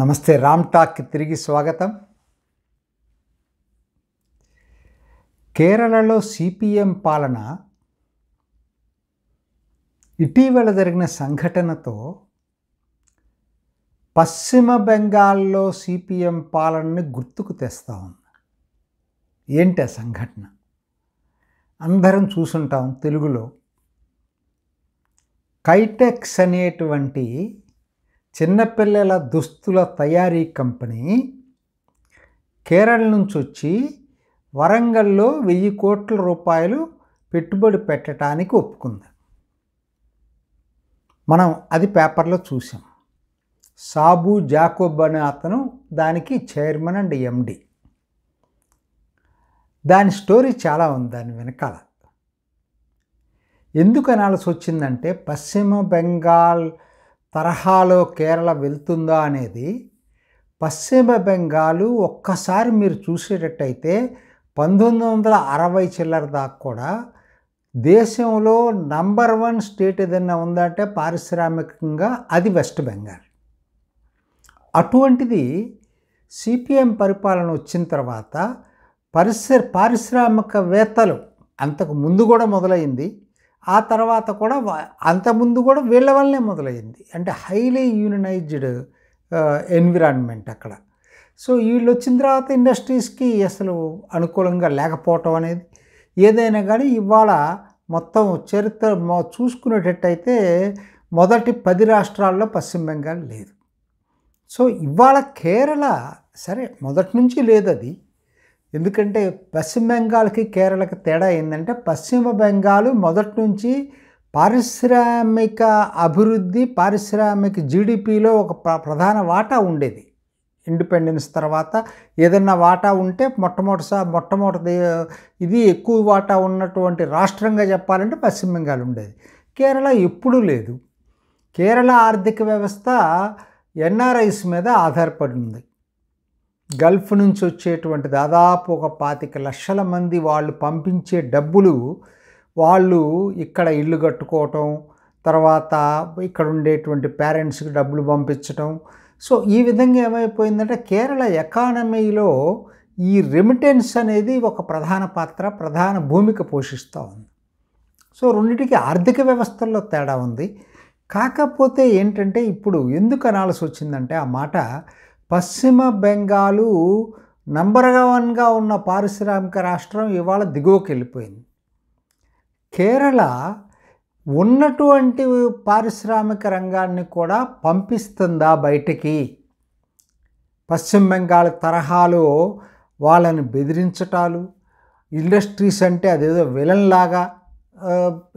నమస్తే రామ్ టాక్ తిరిగి స్వాగతం కేరళలో సిపిఎం పాలన ఇటీవల జరిగిన సంఘటనతో పశ్చిమ బెంగాల్లో సిపిఎం పాలనని గుర్తుకు తెస్తా ఉంది ఏంటి ఆ సంఘటన అందరం చూసుంటాం తెలుగులో కైటెక్స్ అనేటువంటి చిన్నపిల్లల దుస్తుల తయారీ కంపెనీ కేరళ నుంచి వచ్చి వరంగల్లో వెయ్యి కోట్ల రూపాయలు పెట్టుబడి పెట్టడానికి ఒప్పుకుంది మనం అది పేపర్లో చూసాం సాబు జాకోబ్ అనే అతను దానికి చైర్మన్ అండ్ ఎండి దాని స్టోరీ చాలా ఉంది దాని వెనకాల ఎందుకు అనాల్సి వచ్చిందంటే పశ్చిమ బెంగాల్ తరహాలో కేరళ వెళ్తుందా అనేది పశ్చిమ బెంగాల్ ఒక్కసారి మీరు చూసేటట్టయితే పంతొమ్మిది వందల అరవై చిల్లర దాకా కూడా దేశంలో నంబర్ వన్ స్టేట్ ఏదైనా ఉందంటే పారిశ్రామికంగా అది వెస్ట్ బెంగాల్ అటువంటిది సిపిఎం పరిపాలన వచ్చిన తర్వాత పరిశ్ర పారిశ్రామికవేత్తలు అంతకు ముందు కూడా మొదలైంది ఆ తర్వాత కూడా అంతకుముందు కూడా వీళ్ళ వల్లనే మొదలైంది అంటే హైలీ యూనినైజ్డ్ ఎన్విరాన్మెంట్ అక్కడ సో వీళ్ళు వచ్చిన తర్వాత ఇండస్ట్రీస్కి అసలు అనుకూలంగా లేకపోవటం అనేది ఏదైనా కానీ ఇవాళ మొత్తం చరిత్ర చూసుకునేటట్టయితే మొదటి పది రాష్ట్రాల్లో పశ్చిమ బెంగాల్ లేదు సో ఇవాళ కేరళ సరే మొదటి నుంచి లేదది ఎందుకంటే పశ్చిమ బెంగాల్కి కేరళకి తేడా ఏంటంటే పశ్చిమ బెంగాల్ మొదటి నుంచి పారిశ్రామిక అభివృద్ధి పారిశ్రామిక జీడిపిలో ఒక ప్రధాన వాటా ఉండేది ఇండిపెండెన్స్ తర్వాత ఏదన్నా వాటా ఉంటే మొట్టమొదటిసారి మొట్టమొదటి ఇది ఎక్కువ వాటా ఉన్నటువంటి రాష్ట్రంగా చెప్పాలంటే పశ్చిమ బెంగాల్ ఉండేది కేరళ ఎప్పుడూ లేదు కేరళ ఆర్థిక వ్యవస్థ ఎన్ఆర్ఐస్ మీద ఆధారపడి ఉంది గల్ఫ్ నుంచి వచ్చేటువంటి దాదాపు ఒక పాతిక లక్షల మంది వాళ్ళు పంపించే డబ్బులు వాళ్ళు ఇక్కడ ఇల్లు కట్టుకోవటం తర్వాత ఇక్కడ ఉండేటువంటి పేరెంట్స్కి డబ్బులు పంపించటం సో ఈ విధంగా ఏమైపోయిందంటే కేరళ ఎకానమీలో ఈ రెమిటెన్స్ అనేది ఒక ప్రధాన పాత్ర ప్రధాన భూమిక పోషిస్తూ ఉంది సో రెండింటికి ఆర్థిక వ్యవస్థల్లో తేడా ఉంది కాకపోతే ఏంటంటే ఇప్పుడు ఎందుకు అనాల్సి వచ్చిందంటే ఆ మాట పశ్చిమ బెంగాలు నంబర్ వన్గా ఉన్న పారిశ్రామిక రాష్ట్రం ఇవాళ దిగువకి వెళ్ళిపోయింది కేరళ ఉన్నటువంటి పారిశ్రామిక రంగాన్ని కూడా పంపిస్తుందా బయటికి పశ్చిమ బెంగాల్ తరహాలో వాళ్ళని బెదిరించటాలు ఇండస్ట్రీస్ అంటే అదేదో విలన్లాగా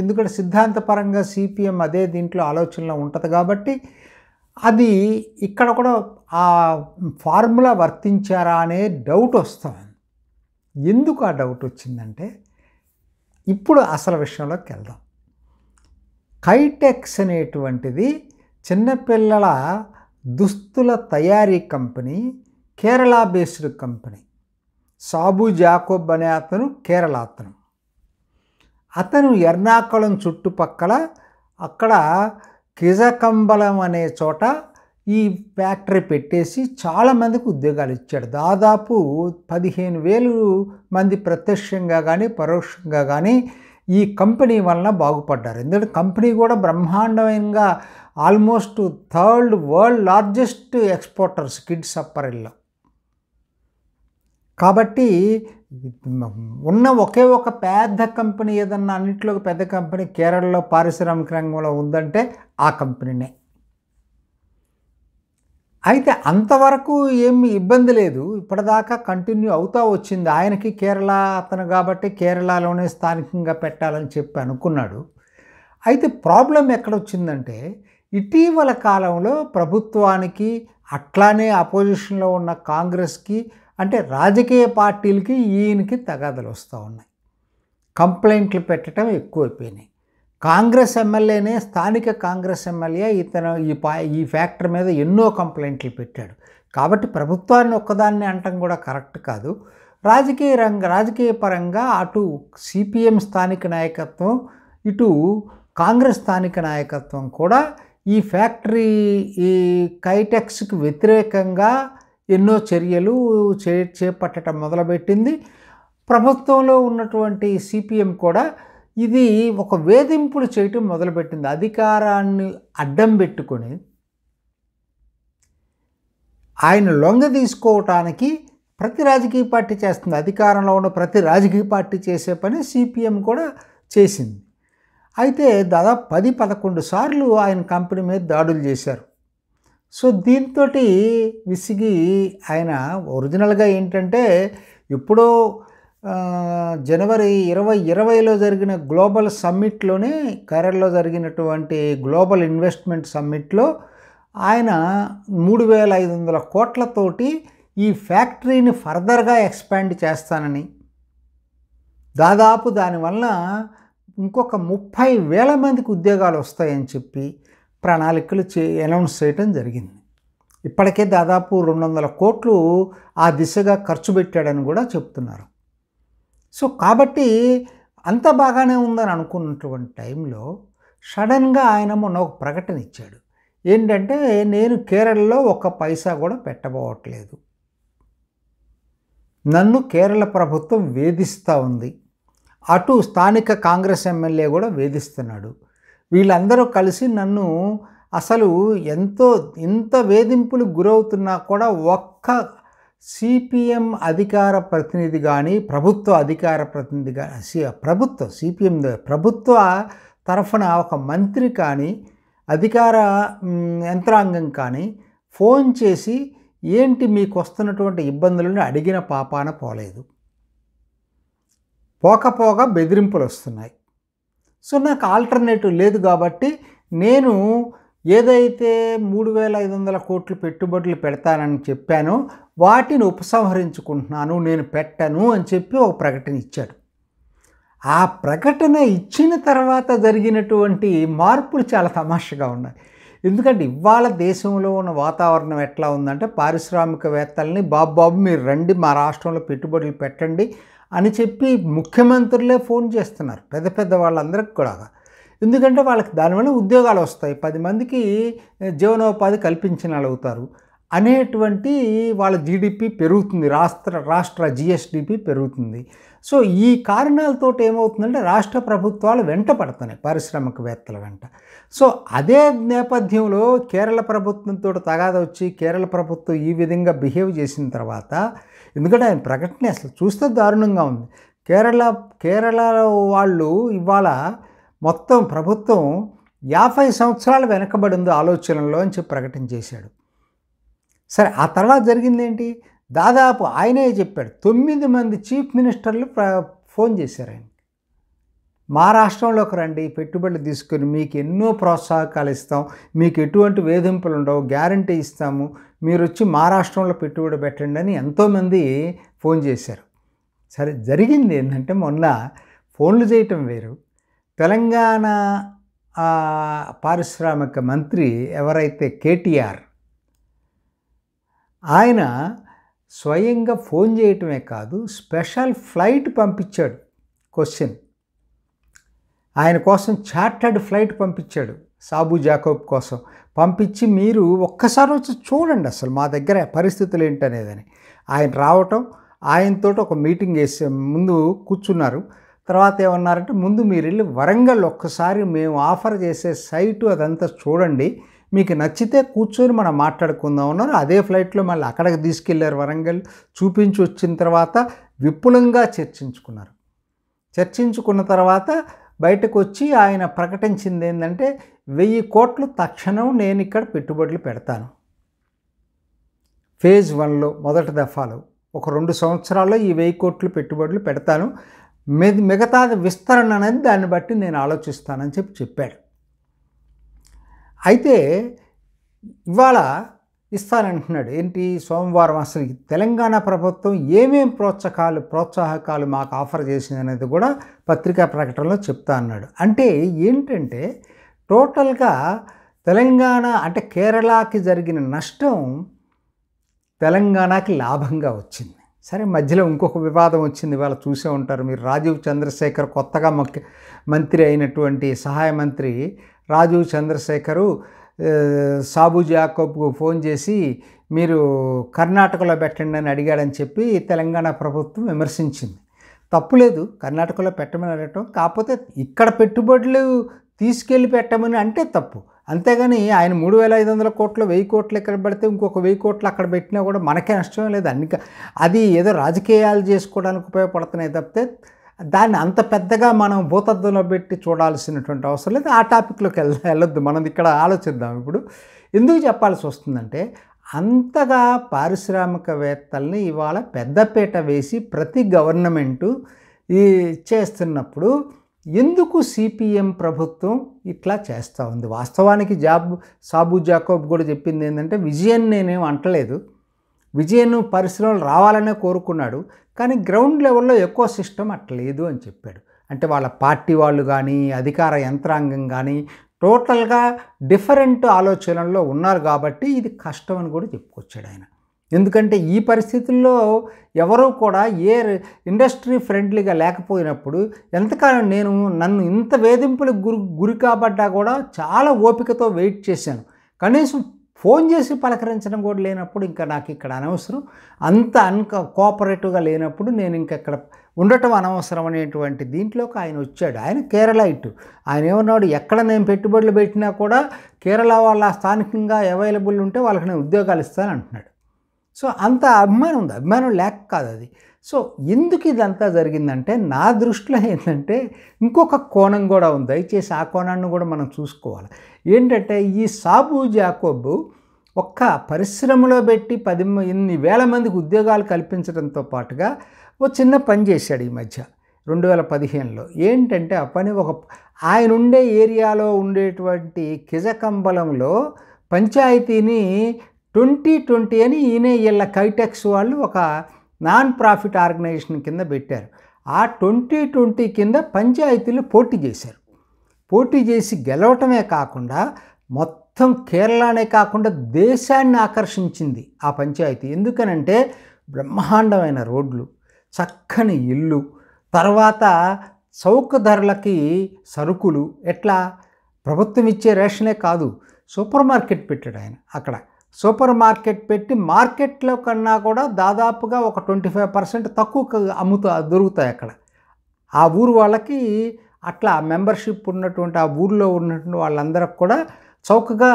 ఎందుకంటే సిద్ధాంతపరంగా సిపిఎం అదే దీంట్లో ఆలోచనలో ఉంటుంది కాబట్టి అది ఇక్కడ కూడా ఆ ఫార్ములా వర్తించారా అనే డౌట్ వస్తుంది ఎందుకు ఆ డౌట్ వచ్చిందంటే ఇప్పుడు అసలు విషయంలోకి వెళ్దాం కైటెక్స్ అనేటువంటిది చిన్నపిల్లల దుస్తుల తయారీ company Kerala based company Sabu Jacob అనే అతను కేరళ అతను అతను ఎర్నాకుళం చుట్టుపక్కల అక్కడ కిజకంబలం అనే చోట ఈ ఫ్యాక్టరీ పెట్టేసి చాలామందికి ఉద్యోగాలు ఇచ్చాడు దాదాపు పదిహేను వేలు మంది ప్రత్యక్షంగా కానీ పరోక్షంగా కానీ ఈ కంపెనీ వలన బాగుపడ్డారు ఎందుకంటే కంపెనీ కూడా బ్రహ్మాండంగా almost third world largest exporters kids అప్పరిల్లో కాబట్టి ఉన్న ఒకే ఒక పెద్ద కంపెనీ ఏదన్నా అన్నింటిలో పెద్ద కంపెనీ కేరళలో పారిశ్రామిక రంగంలో ఉందంటే ఆ కంపెనీనే అయితే అంతవరకు ఏమి ఇబ్బంది లేదు ఇప్పటిదాకా కంటిన్యూ అవుతా వచ్చింది ఆయనకి కేరళ అతను కాబట్టి కేరళలోనే స్థానికంగా పెట్టాలని చెప్పి అనుకున్నాడు అయితే ప్రాబ్లం ఎక్కడొచ్చిందంటే ఇటీవల కాలంలో ప్రభుత్వానికి అట్లానే అపోజిషన్లో ఉన్న కాంగ్రెస్కి అంటే రాజకీయ పార్టీలకి ఈయనకి తగాదలు వస్తూ ఉన్నాయి కంప్లైంట్లు పెట్టడం ఎక్కువైపోయినాయి కాంగ్రెస్ ఎమ్మెల్యేనే స్థానిక కాంగ్రెస్ ఎమ్మెల్యే ఇతను ఈ పా ఈ ఫ్యాక్టరీ మీద ఎన్నో కంప్లైంట్లు పెట్టాడు కాబట్టి ప్రభుత్వాన్ని ఒక్కదాన్ని అంటం కూడా కరెక్ట్ కాదు రాజకీయ రంగ రాజకీయ పరంగా అటు సిపిఎం స్థానిక నాయకత్వం ఇటు కాంగ్రెస్ స్థానిక నాయకత్వం కూడా ఈ ఫ్యాక్టరీ ఈ కైటెక్స్కి వ్యతిరేకంగా ఎన్నో చర్యలు చే చేపట్టడం మొదలుపెట్టింది ప్రభుత్వంలో ఉన్నటువంటి సిపిఎం కూడా ఇది ఒక వేధింపులు చేయటం మొదలుపెట్టింది అధికారాన్ని అడ్డం పెట్టుకొని ఆయన లొంగ తీసుకోవటానికి ప్రతి రాజకీయ పార్టీ చేస్తుంది అధికారంలో ఉన్న ప్రతి రాజకీయ పార్టీ చేసే పని సిపిఎం కూడా చేసింది అయితే దాదాపు పది పదకొండు సార్లు ఆయన కంపెనీ మీద దాడులు చేశారు సో దీంతో విసిగి ఆయన ఒరిజినల్గా ఏంటంటే ఎప్పుడో జనవరి ఇరవై ఇరవైలో జరిగిన గ్లోబల్ సమ్మిట్లోనే కేరళలో జరిగినటువంటి గ్లోబల్ ఇన్వెస్ట్మెంట్ సమ్మిట్లో ఆయన మూడు వేల ఐదు వందల కోట్లతోటి ఈ ఫ్యాక్టరీని ఫర్దర్గా ఎక్స్పాండ్ చేస్తానని దాదాపు దానివల్ల ఇంకొక ముప్పై వేల మందికి ఉద్యోగాలు వస్తాయని చెప్పి ప్రణాళికలు చే అనౌన్స్ చేయడం జరిగింది ఇప్పటికే దాదాపు రెండు వందల కోట్లు ఆ దిశగా ఖర్చు పెట్టాడని కూడా చెప్తున్నారు సో కాబట్టి అంత బాగానే ఉందని అనుకున్నటువంటి టైంలో సడన్గా ఆయన మొన్న ఒక ప్రకటన ఇచ్చాడు ఏంటంటే నేను కేరళలో ఒక్క పైసా కూడా పెట్టబోవట్లేదు నన్ను కేరళ ప్రభుత్వం వేధిస్తూ ఉంది అటు స్థానిక కాంగ్రెస్ ఎమ్మెల్యే కూడా వేధిస్తున్నాడు వీళ్ళందరూ కలిసి నన్ను అసలు ఎంతో ఇంత వేధింపులు గురవుతున్నా కూడా ఒక్క సిపిఎం అధికార ప్రతినిధి కానీ ప్రభుత్వ అధికార ప్రతినిధి కానీ ప్రభుత్వ సిపిఎం ప్రభుత్వ తరఫున ఒక మంత్రి కానీ అధికార యంత్రాంగం కానీ ఫోన్ చేసి ఏంటి మీకు వస్తున్నటువంటి ఇబ్బందులను అడిగిన పాపాన పోలేదు పోకపోగా బెదిరింపులు వస్తున్నాయి సో నాకు ఆల్టర్నేటివ్ లేదు కాబట్టి నేను ఏదైతే మూడు వేల ఐదు వందల కోట్లు పెట్టుబడులు పెడతానని చెప్పానో వాటిని ఉపసంహరించుకుంటున్నాను నేను పెట్టను అని చెప్పి ఒక ప్రకటన ఇచ్చాడు ఆ ప్రకటన ఇచ్చిన తర్వాత జరిగినటువంటి మార్పులు చాలా తమాషగా ఉన్నాయి ఎందుకంటే ఇవాళ దేశంలో ఉన్న వాతావరణం ఎట్లా ఉందంటే పారిశ్రామికవేత్తల్ని బాబు బాబు మీరు రండి మా రాష్ట్రంలో పెట్టుబడులు పెట్టండి అని చెప్పి ముఖ్యమంత్రులే ఫోన్ చేస్తున్నారు పెద్ద పెద్ద వాళ్ళందరికి కూడా ఎందుకంటే వాళ్ళకి దానివల్ల ఉద్యోగాలు వస్తాయి పది మందికి జీవనోపాధి కల్పించగలుగుతారు అనేటువంటి వాళ్ళ జీడిపి పెరుగుతుంది రాష్ట్ర రాష్ట్ర జిఎస్డిపి పెరుగుతుంది సో ఈ కారణాలతో ఏమవుతుందంటే రాష్ట్ర ప్రభుత్వాలు వెంట పడుతున్నాయి పారిశ్రామికవేత్తల వెంట సో అదే నేపథ్యంలో కేరళ ప్రభుత్వంతో తగాద వచ్చి కేరళ ప్రభుత్వం ఈ విధంగా బిహేవ్ చేసిన తర్వాత ఎందుకంటే ఆయన ప్రకటన అసలు చూస్తే దారుణంగా ఉంది కేరళ కేరళ వాళ్ళు ఇవాళ మొత్తం ప్రభుత్వం యాభై సంవత్సరాలు వెనకబడింది ఆలోచనలో అని చెప్పి ప్రకటన చేశాడు సరే ఆ తర్వాత జరిగిందేంటి దాదాపు ఆయనే చెప్పాడు తొమ్మిది మంది చీఫ్ మినిస్టర్లు ఫోన్ చేశారు ఆయన మా రాష్ట్రంలోకి రండి పెట్టుబడులు తీసుకొని మీకు ఎన్నో ప్రోత్సాహకాలు ఇస్తాం మీకు ఎటువంటి వేధింపులు ఉండవు గ్యారంటీ ఇస్తాము మీరు వచ్చి మా రాష్ట్రంలో పెట్టుబడి పెట్టండి అని ఎంతోమంది ఫోన్ చేశారు సరే జరిగింది ఏంటంటే మొన్న ఫోన్లు చేయటం వేరు తెలంగాణ పారిశ్రామిక మంత్రి ఎవరైతే కేటీఆర్ ఆయన స్వయంగా ఫోన్ చేయటమే కాదు స్పెషల్ ఫ్లైట్ పంపించాడు క్వశ్చన్ ఆయన కోసం చార్టర్డ్ ఫ్లైట్ పంపించాడు సాబు జాకోబ్ కోసం పంపించి మీరు ఒక్కసారి వచ్చి చూడండి అసలు మా దగ్గర పరిస్థితులు ఏంటనేదని ఆయన రావటం ఆయనతో ఒక మీటింగ్ వేసే ముందు కూర్చున్నారు తర్వాత ఏమన్నారంటే ముందు మీరు వెళ్ళి వరంగల్ ఒక్కసారి మేము ఆఫర్ చేసే సైటు అదంతా చూడండి మీకు నచ్చితే కూర్చొని మనం మాట్లాడుకుందాం అన్నారు అదే ఫ్లైట్లో మళ్ళీ అక్కడికి తీసుకెళ్లారు వరంగల్ చూపించి వచ్చిన తర్వాత విపులంగా చర్చించుకున్నారు చర్చించుకున్న తర్వాత బయటకు వచ్చి ఆయన ప్రకటించింది ఏంటంటే వెయ్యి కోట్లు తక్షణం నేను ఇక్కడ పెట్టుబడులు పెడతాను ఫేజ్ వన్లో మొదటి దఫాలో ఒక రెండు సంవత్సరాల్లో ఈ వెయ్యి కోట్లు పెట్టుబడులు పెడతాను మిగతాది విస్తరణ అనేది దాన్ని బట్టి నేను ఆలోచిస్తానని చెప్పి చెప్పాడు అయితే ఇవాళ ఇస్తానంటున్నాడు ఏంటి సోమవారం అసలు తెలంగాణ ప్రభుత్వం ఏమేమి ప్రోత్సాహకాలు ప్రోత్సాహకాలు మాకు ఆఫర్ చేసింది అనేది కూడా పత్రికా ప్రకటనలో చెప్తా అన్నాడు అంటే ఏంటంటే టోటల్గా తెలంగాణ అంటే కేరళకి జరిగిన నష్టం తెలంగాణకి లాభంగా వచ్చింది సరే మధ్యలో ఇంకొక వివాదం వచ్చింది ఇవాళ చూసే ఉంటారు మీరు రాజీవ్ చంద్రశేఖర్ కొత్తగా మంత్రి అయినటువంటి సహాయ మంత్రి రాజు చంద్రశేఖరు సాబు జాకబ్కు ఫోన్ చేసి మీరు కర్ణాటకలో పెట్టండి అని అడిగాడని చెప్పి తెలంగాణ ప్రభుత్వం విమర్శించింది తప్పులేదు కర్ణాటకలో పెట్టమని అడగటం కాకపోతే ఇక్కడ పెట్టుబడులు తీసుకెళ్ళి పెట్టమని అంటే తప్పు అంతేగాని ఆయన మూడు వేల ఐదు వందల కోట్లు వెయ్యి కోట్లు ఇక్కడ పెడితే ఇంకొక వెయ్యి కోట్లు అక్కడ పెట్టినా కూడా మనకే నష్టం లేదు అన్ని అది ఏదో రాజకీయాలు చేసుకోవడానికి ఉపయోగపడుతున్నాయి తప్పితే దాన్ని అంత పెద్దగా మనం భూతద్దంలో పెట్టి చూడాల్సినటువంటి అవసరం లేదు ఆ టాపిక్లోకి వెళ్ళ వెళ్ళొద్దు మనం ఇక్కడ ఆలోచిద్దాం ఇప్పుడు ఎందుకు చెప్పాల్సి వస్తుందంటే అంతగా పారిశ్రామికవేత్తల్ని ఇవాళ పెద్దపీట వేసి ప్రతి గవర్నమెంటు ఈ చేస్తున్నప్పుడు ఎందుకు సిపిఎం ప్రభుత్వం ఇట్లా చేస్తూ ఉంది వాస్తవానికి జాబ్ సాబు జాకోబ్ కూడా చెప్పింది ఏంటంటే విజయన్ నేనేం అంటలేదు విజయను పరిశ్రమలు రావాలనే కోరుకున్నాడు కానీ గ్రౌండ్ లెవెల్లో ఎక్కువ సిస్టమ్ అట్లేదు అని చెప్పాడు అంటే వాళ్ళ పార్టీ వాళ్ళు కానీ అధికార యంత్రాంగం కానీ టోటల్గా డిఫరెంట్ ఆలోచనల్లో ఉన్నారు కాబట్టి ఇది కష్టం అని కూడా చెప్పుకొచ్చాడు ఆయన ఎందుకంటే ఈ పరిస్థితుల్లో ఎవరూ కూడా ఏ ఇండస్ట్రీ ఫ్రెండ్లీగా లేకపోయినప్పుడు ఎంతకాలం నేను నన్ను ఇంత వేధింపులకు గురి గురి కాబడ్డా కూడా చాలా ఓపికతో వెయిట్ చేశాను కనీసం ఫోన్ చేసి పలకరించడం కూడా లేనప్పుడు ఇంకా నాకు ఇక్కడ అనవసరం అంత అన్క కోఆపరేటివ్గా లేనప్పుడు నేను ఇంకా ఇక్కడ ఉండటం అనవసరం అనేటువంటి దీంట్లోకి ఆయన వచ్చాడు ఆయన ఇటు ఆయన ఏమన్నాడు ఎక్కడ నేను పెట్టుబడులు పెట్టినా కూడా కేరళ వాళ్ళ స్థానికంగా అవైలబుల్ ఉంటే వాళ్ళకి నేను ఉద్యోగాలు ఇస్తాను అంటున్నాడు సో అంత అభిమానం ఉంది అభిమానం లేక కాదు అది సో ఎందుకు ఇదంతా జరిగిందంటే నా దృష్టిలో ఏంటంటే ఇంకొక కోణం కూడా ఉంది దయచేసి ఆ కోణాన్ని కూడా మనం చూసుకోవాలి ఏంటంటే ఈ సాబు జాకోబు ఒక్క పరిశ్రమలో పెట్టి పది ఇన్ని వేల మందికి ఉద్యోగాలు కల్పించడంతో పాటుగా ఓ చిన్న పని చేశాడు ఈ మధ్య రెండు వేల పదిహేనులో ఏంటంటే ఆ పని ఒక ఆయన ఉండే ఏరియాలో ఉండేటువంటి కిజకంబలంలో పంచాయతీని ట్వంటీ ట్వంటీ అని ఈయన వీళ్ళ కైటెక్స్ వాళ్ళు ఒక నాన్ ప్రాఫిట్ ఆర్గనైజేషన్ కింద పెట్టారు ఆ ట్వంటీ ట్వంటీ కింద పంచాయతీలు పోటీ చేశారు పోటీ చేసి గెలవటమే కాకుండా మొత్తం కేరళనే కాకుండా దేశాన్ని ఆకర్షించింది ఆ పంచాయతీ ఎందుకనంటే బ్రహ్మాండమైన రోడ్లు చక్కని ఇల్లు తర్వాత చౌక ధరలకి సరుకులు ఎట్లా ప్రభుత్వం ఇచ్చే రేషనే కాదు సూపర్ మార్కెట్ పెట్టాడు ఆయన అక్కడ సూపర్ మార్కెట్ పెట్టి మార్కెట్లో కన్నా కూడా దాదాపుగా ఒక ట్వంటీ ఫైవ్ పర్సెంట్ తక్కువ అమ్ముతా దొరుకుతాయి అక్కడ ఆ ఊరు వాళ్ళకి అట్లా మెంబర్షిప్ ఉన్నటువంటి ఆ ఊర్లో ఉన్నటువంటి వాళ్ళందరికి కూడా చౌకగా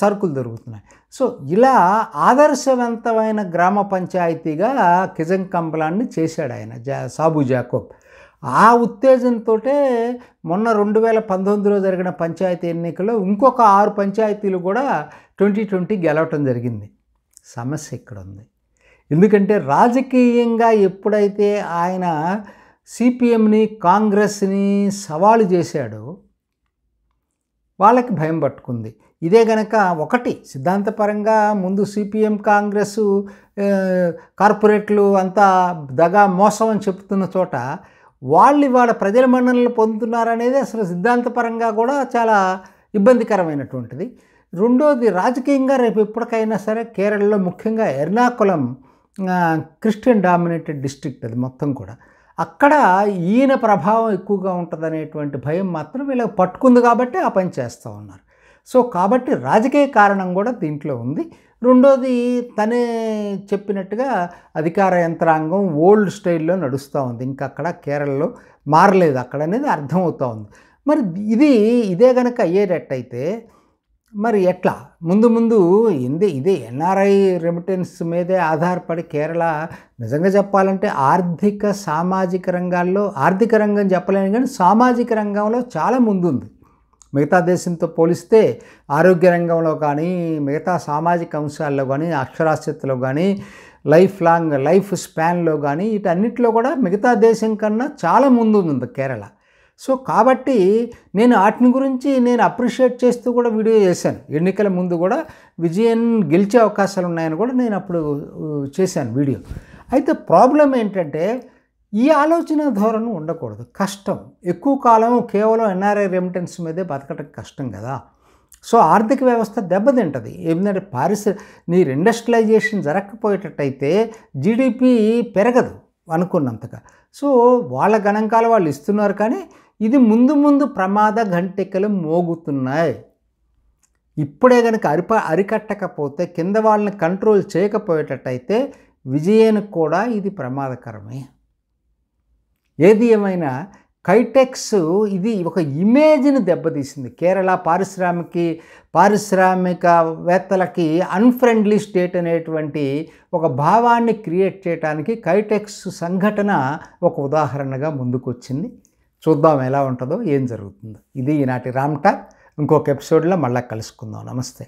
సరుకులు దొరుకుతున్నాయి సో ఇలా ఆదర్శవంతమైన గ్రామ పంచాయతీగా కిజం కంబలాన్ని చేశాడు ఆయన జా సాబు జాకోబ్ ఆ ఉత్తేజంతో మొన్న రెండు వేల పంతొమ్మిదిలో జరిగిన పంచాయతీ ఎన్నికల్లో ఇంకొక ఆరు పంచాయతీలు కూడా ట్వంటీ ట్వంటీ గెలవటం జరిగింది సమస్య ఇక్కడ ఉంది ఎందుకంటే రాజకీయంగా ఎప్పుడైతే ఆయన సిపిఎంని కాంగ్రెస్ని సవాలు చేశాడో వాళ్ళకి భయం పట్టుకుంది ఇదే గనక ఒకటి సిద్ధాంతపరంగా ముందు సిపిఎం కాంగ్రెస్ కార్పొరేట్లు అంతా దగా మోసం అని చెప్తున్న చోట వాళ్ళు ఇవాళ ప్రజల మన్ననలు పొందుతున్నారనేది అసలు సిద్ధాంతపరంగా కూడా చాలా ఇబ్బందికరమైనటువంటిది రెండోది రాజకీయంగా రేపు ఎప్పటికైనా సరే కేరళలో ముఖ్యంగా ఎర్నాకులం క్రిస్టియన్ డామినేటెడ్ డిస్ట్రిక్ట్ అది మొత్తం కూడా అక్కడ ఈయన ప్రభావం ఎక్కువగా ఉంటుందనేటువంటి భయం మాత్రం వీళ్ళకి పట్టుకుంది కాబట్టి ఆ పని చేస్తూ ఉన్నారు సో కాబట్టి రాజకీయ కారణం కూడా దీంట్లో ఉంది రెండోది తనే చెప్పినట్టుగా అధికార యంత్రాంగం ఓల్డ్ స్టైల్లో నడుస్తూ ఉంది ఇంకా అక్కడ కేరళలో మారలేదు అక్కడ అనేది అర్థమవుతూ ఉంది మరి ఇది ఇదే కనుక అయ్యేటట్టయితే మరి ఎట్లా ముందు ముందు ఇందే ఇదే ఎన్ఆర్ఐ రెమిటెన్స్ మీదే ఆధారపడి కేరళ నిజంగా చెప్పాలంటే ఆర్థిక సామాజిక రంగాల్లో ఆర్థిక రంగం చెప్పలేను కానీ సామాజిక రంగంలో చాలా ముందుంది మిగతా దేశంతో పోలిస్తే ఆరోగ్య రంగంలో కానీ మిగతా సామాజిక అంశాల్లో కానీ అక్షరాస్యతలో కానీ లైఫ్ లాంగ్ లైఫ్ స్పాన్లో కానీ వీటన్నిటిలో కూడా మిగతా దేశం కన్నా చాలా ముందు ఉంది కేరళ సో కాబట్టి నేను వాటిని గురించి నేను అప్రిషియేట్ చేస్తూ కూడా వీడియో చేశాను ఎన్నికల ముందు కూడా విజయం గెలిచే అవకాశాలు ఉన్నాయని కూడా నేను అప్పుడు చేశాను వీడియో అయితే ప్రాబ్లం ఏంటంటే ఈ ఆలోచన ధోరణి ఉండకూడదు కష్టం ఎక్కువ కాలం కేవలం ఎన్ఆర్ఐ రెమిటెన్స్ మీదే బతకటం కష్టం కదా సో ఆర్థిక వ్యవస్థ దెబ్బతింటుంది ఏంటంటే పారిశ్ర మీరు ఇండస్ట్రియలైజేషన్ జరగకపోయేటట్టయితే జీడిపి పెరగదు అనుకున్నంతగా సో వాళ్ళ గణాంకాలు వాళ్ళు ఇస్తున్నారు కానీ ఇది ముందు ముందు ప్రమాద ఘంటికలు మోగుతున్నాయి ఇప్పుడే కనుక అరిప అరికట్టకపోతే కింద వాళ్ళని కంట్రోల్ చేయకపోయేటట్టయితే విజయానికి కూడా ఇది ప్రమాదకరమే ఏది ఏమైనా కైటెక్స్ ఇది ఒక ఇమేజ్ని దెబ్బతీసింది కేరళ పారిశ్రామిక పారిశ్రామికవేత్తలకి అన్ఫ్రెండ్లీ స్టేట్ అనేటువంటి ఒక భావాన్ని క్రియేట్ చేయడానికి కైటెక్స్ సంఘటన ఒక ఉదాహరణగా ముందుకొచ్చింది చూద్దాం ఎలా ఉంటుందో ఏం జరుగుతుందో ఇది ఈనాటి రామ్టా ఇంకొక ఎపిసోడ్లో మళ్ళీ కలుసుకుందాం నమస్తే